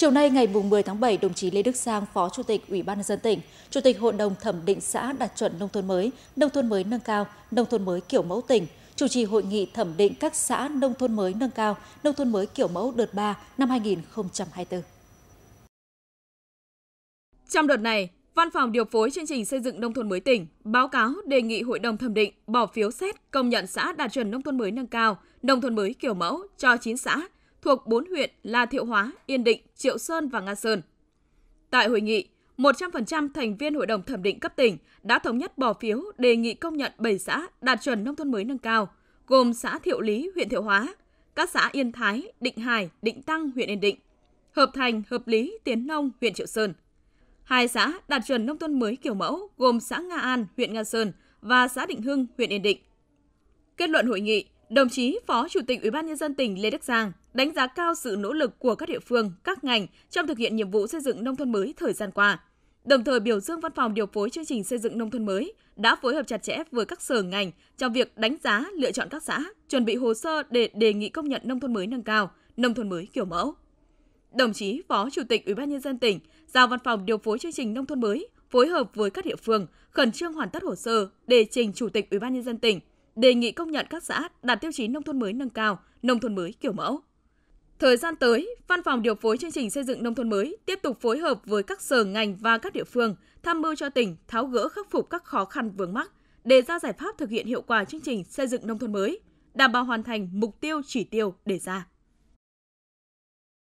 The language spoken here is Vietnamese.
Chiều nay ngày 10 tháng 7, đồng chí Lê Đức Sang, Phó Chủ tịch Ủy ban nhân dân tỉnh, Chủ tịch Hội đồng thẩm định xã đạt chuẩn nông thôn mới, nông thôn mới nâng cao, nông thôn mới kiểu mẫu tỉnh, chủ trì hội nghị thẩm định các xã nông thôn mới nâng cao, nông thôn mới kiểu mẫu đợt 3 năm 2024. Trong đợt này, Văn phòng điều phối chương trình xây dựng nông thôn mới tỉnh báo cáo đề nghị hội đồng thẩm định bỏ phiếu xét công nhận xã đạt chuẩn nông thôn mới nâng cao, nông thôn mới kiểu mẫu cho 9 xã thuộc 4 huyện là Thiệu Hóa, Yên Định, Triệu Sơn và Nga Sơn. Tại hội nghị, 100% thành viên hội đồng thẩm định cấp tỉnh đã thống nhất bỏ phiếu đề nghị công nhận 7 xã đạt chuẩn nông thôn mới nâng cao, gồm xã Thiệu Lý, huyện Thiệu Hóa, các xã Yên Thái, Định Hải, Định Tăng, huyện Yên Định, Hợp Thành, Hợp Lý, Tiến Nông, huyện Triệu Sơn. Hai xã đạt chuẩn nông thôn mới kiểu mẫu gồm xã Nga An, huyện Nga Sơn và xã Định Hưng, huyện Yên Định. Kết luận hội nghị, Đồng chí Phó Chủ tịch Ủy ban nhân dân tỉnh Lê Đức Giang đánh giá cao sự nỗ lực của các địa phương, các ngành trong thực hiện nhiệm vụ xây dựng nông thôn mới thời gian qua. Đồng thời biểu dương Văn phòng điều phối chương trình xây dựng nông thôn mới đã phối hợp chặt chẽ với các sở ngành trong việc đánh giá, lựa chọn các xã, chuẩn bị hồ sơ để đề nghị công nhận nông thôn mới nâng cao, nông thôn mới kiểu mẫu. Đồng chí Phó Chủ tịch Ủy ban nhân dân tỉnh giao Văn phòng điều phối chương trình nông thôn mới phối hợp với các địa phương khẩn trương hoàn tất hồ sơ để trình Chủ tịch Ủy ban nhân dân tỉnh đề nghị công nhận các xã đạt tiêu chí nông thôn mới nâng cao, nông thôn mới kiểu mẫu. Thời gian tới, Văn phòng điều phối chương trình xây dựng nông thôn mới tiếp tục phối hợp với các sở ngành và các địa phương tham mưu cho tỉnh tháo gỡ khắc phục các khó khăn vướng mắc, đề ra giải pháp thực hiện hiệu quả chương trình xây dựng nông thôn mới, đảm bảo hoàn thành mục tiêu chỉ tiêu đề ra.